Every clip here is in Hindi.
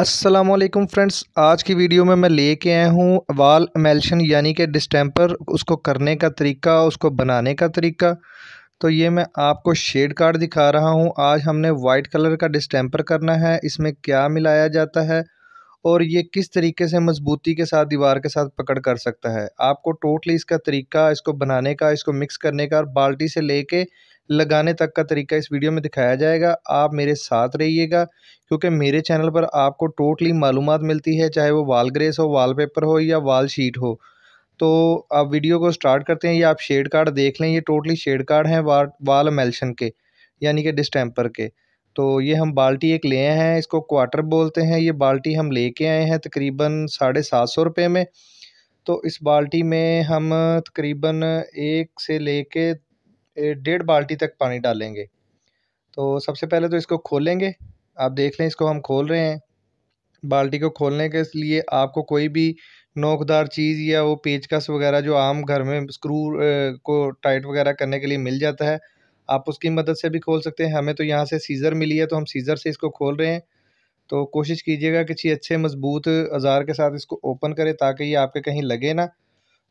असलम फ्रेंड्स आज की वीडियो में मैं लेके आया हूँ वाल मेल्शन यानी कि डिस्टेंपर उसको करने का तरीका उसको बनाने का तरीका तो ये मैं आपको शेड कार्ड दिखा रहा हूँ आज हमने वाइट कलर का डिस्टेंपर करना है इसमें क्या मिलाया जाता है और ये किस तरीके से मजबूती के साथ दीवार के साथ पकड़ कर सकता है आपको टोटली इसका तरीका इसको बनाने का इसको मिक्स करने का और बाल्टी से ले लगाने तक का तरीका इस वीडियो में दिखाया जाएगा आप मेरे साथ रहिएगा क्योंकि मेरे चैनल पर आपको टोटली मालूम मिलती है चाहे वो वाल ग्रेस हो वाल पेपर हो या वाल शीट हो तो आप वीडियो को स्टार्ट करते हैं या आप शेड कार्ड देख लें ये टोटली शेड कार्ड हैं वाल मेल्शन के यानी कि डिस्टेम्पर के तो ये हम बाल्टी एक ले आए हैं इसको क्वार्टर बोलते हैं ये बाल्टी हम लेके आए हैं तकरीबन साढ़े सात सौ रुपये में तो इस बाल्टी में हम तकरीबन एक से लेके डेढ़ बाल्टी तक पानी डालेंगे तो सबसे पहले तो इसको खोलेंगे आप देख लें इसको हम खोल रहे हैं बाल्टी को खोलने के लिए आपको कोई भी नोकदार चीज़ या वो पेचकस वगैरह जो आम घर में स्क्रू को टाइट वगैरह करने के लिए मिल जाता है आप उसकी मदद से भी खोल सकते हैं हमें तो यहाँ से सीज़र मिली है तो हम सीज़र से इसको खोल रहे हैं तो कोशिश कीजिएगा किसी अच्छे मज़बूत अजार के साथ इसको ओपन करें ताकि ये आपके कहीं लगे ना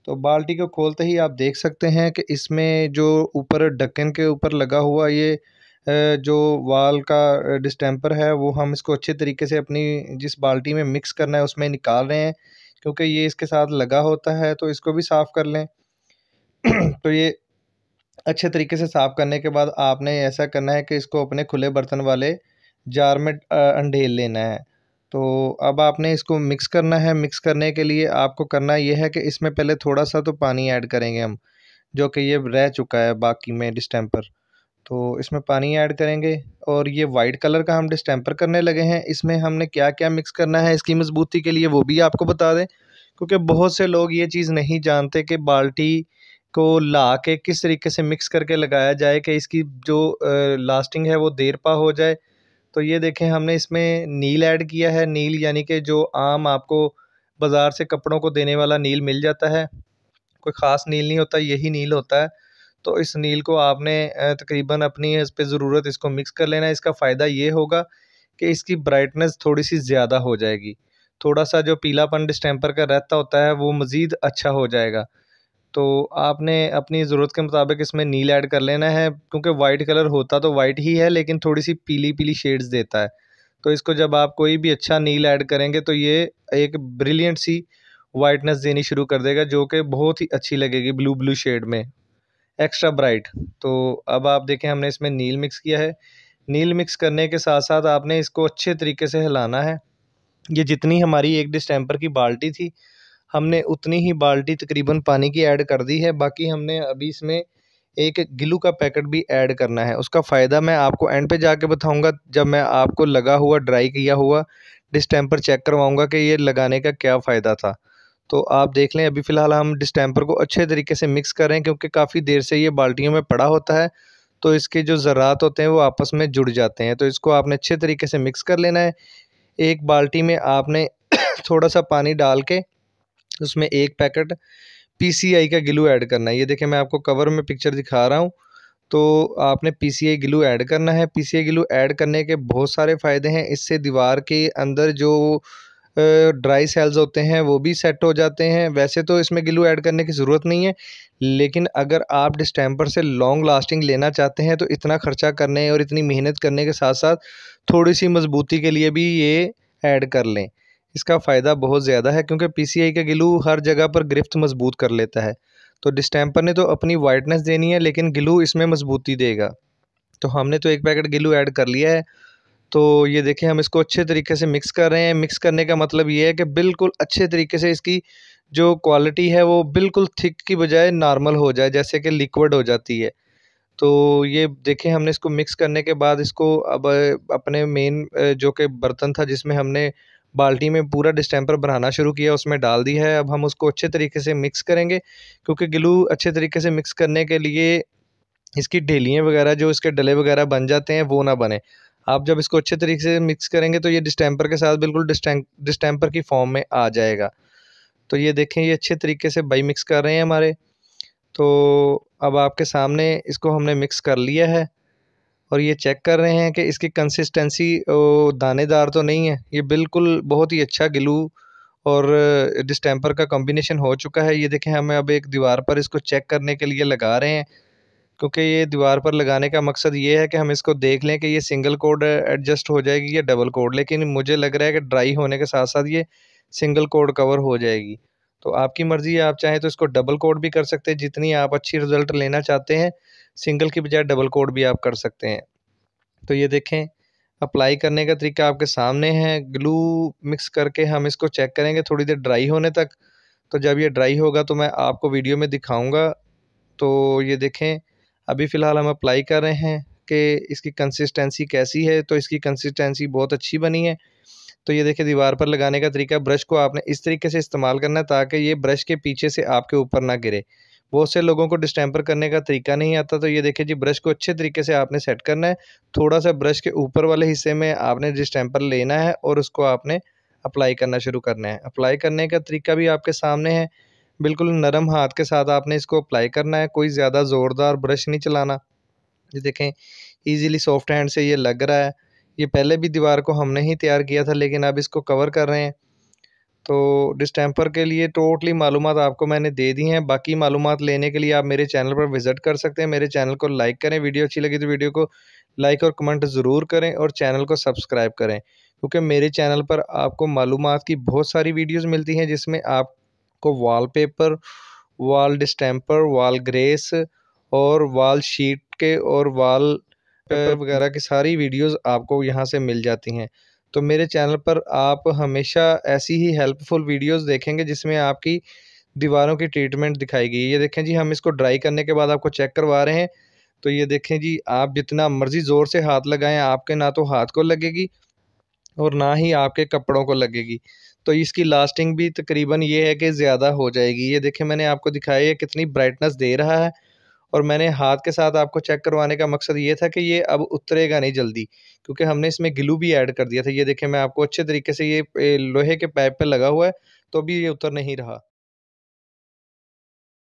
तो बाल्टी को खोलते ही आप देख सकते हैं कि इसमें जो ऊपर ढक्कन के ऊपर लगा हुआ ये जो वाल का डिस्टेंपर है वो हम इसको अच्छे तरीके से अपनी जिस बाल्टी में मिक्स करना है उसमें निकाल रहे हैं क्योंकि ये इसके साथ लगा होता है तो इसको भी साफ़ कर लें तो ये अच्छे तरीके से साफ़ करने के बाद आपने ऐसा करना है कि इसको अपने खुले बर्तन वाले जार में अंडेल लेना है तो अब आपने इसको मिक्स करना है मिक्स करने के लिए आपको करना यह है कि इसमें पहले थोड़ा सा तो पानी ऐड करेंगे हम जो कि ये रह चुका है बाकी में डिस्टेंपर तो इसमें पानी ऐड करेंगे और ये वाइट कलर का हम डिस्टेंपर करने लगे हैं इसमें हमने क्या क्या मिक्स करना है इसकी मजबूती के लिए वो भी आपको बता दें क्योंकि बहुत से लोग ये चीज़ नहीं जानते कि बाल्टी को ला के किस तरीके से मिक्स करके लगाया जाए कि इसकी जो लास्टिंग है वो देर पा हो जाए तो ये देखें हमने इसमें नील ऐड किया है नील यानी कि जो आम आपको बाज़ार से कपड़ों को देने वाला नील मिल जाता है कोई ख़ास नील नहीं होता यही नील होता है तो इस नील को आपने तकरीबन अपनी इस पर ज़रूरत इसको मिक्स कर लेना इसका फ़ायदा ये होगा कि इसकी ब्राइटनेस थोड़ी सी ज़्यादा हो जाएगी थोड़ा सा जो पीलापन डिस्टेंपर का रहता होता है वो मज़ीद अच्छा हो जाएगा तो आपने अपनी ज़रूरत के मुताबिक इसमें नील ऐड कर लेना है क्योंकि वाइट कलर होता तो वाइट ही है लेकिन थोड़ी सी पीली पीली शेड्स देता है तो इसको जब आप कोई भी अच्छा नील ऐड करेंगे तो ये एक ब्रिलियंट सी वाइटनेस देनी शुरू कर देगा जो कि बहुत ही अच्छी लगेगी ब्लू ब्लू शेड में एक्स्ट्रा ब्राइट तो अब आप देखें हमने इसमें नील मिक्स किया है नील मिक्स करने के साथ साथ आपने इसको अच्छे तरीके से हिलाना है ये जितनी हमारी एक डिस्टेंपर की बाल्टी थी हमने उतनी ही बाल्टी तकरीबन पानी की ऐड कर दी है बाकी हमने अभी इसमें एक गिलू का पैकेट भी ऐड करना है उसका फ़ायदा मैं आपको एंड पे जाके बताऊंगा जब मैं आपको लगा हुआ ड्राई किया हुआ डिस्टेंपर चेक करवाऊंगा कि ये लगाने का क्या फ़ायदा था तो आप देख लें अभी फ़िलहाल हम डिस्टेंपर को अच्छे तरीके से मिक्स कर रहे हैं क्योंकि काफ़ी देर से ये बाल्टियों में पड़ा होता है तो इसके जो ज़रात होते हैं वो आपस में जुड़ जाते हैं तो इसको आपने अच्छे तरीके से मिक्स कर लेना है एक बाल्टी में आपने थोड़ा सा पानी डाल के उसमें एक पैकेट पी का गिलू ऐड करना है ये देखें मैं आपको कवर में पिक्चर दिखा रहा हूँ तो आपने P C I glue add करना है P C I glue add करने के बहुत सारे फ़ायदे हैं इससे दीवार के अंदर जो ड्राई सेल्स होते हैं वो भी सेट हो जाते हैं वैसे तो इसमें गिलू ऐड करने की ज़रूरत नहीं है लेकिन अगर आप डिस्टेंपर से लॉन्ग लास्टिंग लेना चाहते हैं तो इतना ख़र्चा करने और इतनी मेहनत करने के साथ साथ थोड़ी सी मजबूती के लिए भी ये ऐड कर लें इसका फ़ायदा बहुत ज़्यादा है क्योंकि आई का गिलू हर जगह पर गिरफ्त मजबूत कर लेता है तो डिस्टेंपर ने तो अपनी वाइटनेस देनी है लेकिन गिलू इसमें मजबूती देगा तो हमने तो एक पैकेट गिलू ऐड कर लिया है तो ये देखें हम इसको अच्छे तरीके से मिक्स कर रहे हैं मिक्स करने का मतलब ये है कि बिल्कुल अच्छे तरीके से इसकी जो क्वालिटी है वो बिल्कुल थिक की बजाय नॉर्मल हो जाए जैसे कि लिक्विड हो जाती है तो ये देखें हमने इसको मिक्स करने के बाद इसको अब अपने मेन जो कि बर्तन था जिसमें हमने बाल्टी में पूरा डिस्टेंपर बनाना शुरू किया उसमें डाल दी है अब हम उसको अच्छे तरीके से मिक्स करेंगे क्योंकि ग्लू अच्छे तरीके से मिक्स करने के लिए इसकी ढेलियाँ वगैरह जो इसके डले वगैरह बन जाते हैं वो ना बने आप जब इसको अच्छे तरीके से मिक्स करेंगे तो ये डिस्टेंपर के साथ बिल्कुल डिस्टेंपर की फॉर्म में आ जाएगा तो ये देखें ये अच्छे तरीके से बाई मिक्स कर रहे हैं हमारे तो अब आपके सामने इसको हमने मिक्स कर लिया है और ये चेक कर रहे हैं कि इसकी कंसिस्टेंसी दानेदार तो नहीं है ये बिल्कुल बहुत ही अच्छा गिलू और डिस्टेंपर का कॉम्बिनेशन हो चुका है ये देखें हमें अब एक दीवार पर इसको चेक करने के लिए लगा रहे हैं क्योंकि ये दीवार पर लगाने का मकसद ये है कि हम इसको देख लें कि ये सिंगल कोड एडजस्ट हो जाएगी या डबल कोड लेकिन मुझे लग रहा है कि ड्राई होने के साथ साथ ये सिंगल कोड कवर हो जाएगी तो आपकी मर्ज़ी है आप चाहें तो इसको डबल कोड भी कर सकते हैं जितनी आप अच्छी रिज़ल्ट लेना चाहते हैं सिंगल की बजाय डबल कोड भी आप कर सकते हैं तो ये देखें अप्लाई करने का तरीका आपके सामने है ग्लू मिक्स करके हम इसको चेक करेंगे थोड़ी देर ड्राई होने तक तो जब ये ड्राई होगा तो मैं आपको वीडियो में दिखाऊंगा तो ये देखें अभी फ़िलहाल हम अप्लाई कर रहे हैं कि इसकी कंसिस्टेंसी कैसी है तो इसकी कंसिस्टेंसी बहुत अच्छी बनी है तो ये देखिए दीवार पर लगाने का तरीका ब्रश को आपने इस तरीके से इस्तेमाल करना है ताकि ये ब्रश के पीछे से आपके ऊपर ना गिरे बहुत से लोगों को डिस्टेंपर करने का तरीका नहीं आता तो ये देखिए जी ब्रश को अच्छे तरीके से आपने सेट करना है थोड़ा सा ब्रश के ऊपर वाले हिस्से में आपने डिस्टेंपर लेना है और उसको आपने अप्लाई करना शुरू करना है अप्लाई करने का तरीका भी आपके सामने है बिल्कुल नरम हाथ के साथ आपने इसको अप्लाई करना है कोई ज़्यादा ज़ोरदार ब्रश नहीं चलाना ये देखें ईज़िली सॉफ्ट हैंड से ये लग रहा है ये पहले भी दीवार को हमने ही तैयार किया था लेकिन अब इसको कवर कर रहे हैं तो डिस्टेंपर के लिए टोटली मालूम आपको मैंने दे दी हैं बाकी मालूम लेने के लिए आप मेरे चैनल पर विज़िट कर सकते हैं मेरे चैनल को लाइक करें वीडियो अच्छी लगी तो वीडियो को लाइक और कमेंट ज़रूर करें और चैनल को सब्सक्राइब करें क्योंकि मेरे चैनल पर आपको मालूम की बहुत सारी वीडियोज़ मिलती हैं जिसमें आप आपको wallpaper wall distemper wall grace और वॉल शीट के और वॉल वगैरह की सारी वीडियोस आपको यहाँ से मिल जाती हैं तो मेरे चैनल पर आप हमेशा ऐसी ही हेल्पफुल वीडियोस देखेंगे जिसमें आपकी दीवारों की ट्रीटमेंट दिखाई गई ये देखें जी हम इसको ड्राई करने के बाद आपको चेक करवा रहे हैं तो ये देखें जी आप जितना मर्ज़ी ज़ोर से हाथ लगाएं आपके ना तो हाथ को लगेगी और ना ही आपके कपड़ों को लगेगी तो इसकी लास्टिंग भी तकरीबन ये है कि ज़्यादा हो जाएगी ये देखें मैंने आपको दिखाई है कितनी ब्राइटनेस दे रहा है और मैंने हाथ के साथ आपको चेक करवाने का मकसद ये था कि ये अब उतरेगा नहीं जल्दी क्योंकि हमने इसमें ग्लू भी ऐड कर दिया था ये देखें मैं आपको अच्छे तरीके से ये लोहे के पाइप पर लगा हुआ है तो भी ये उतर नहीं रहा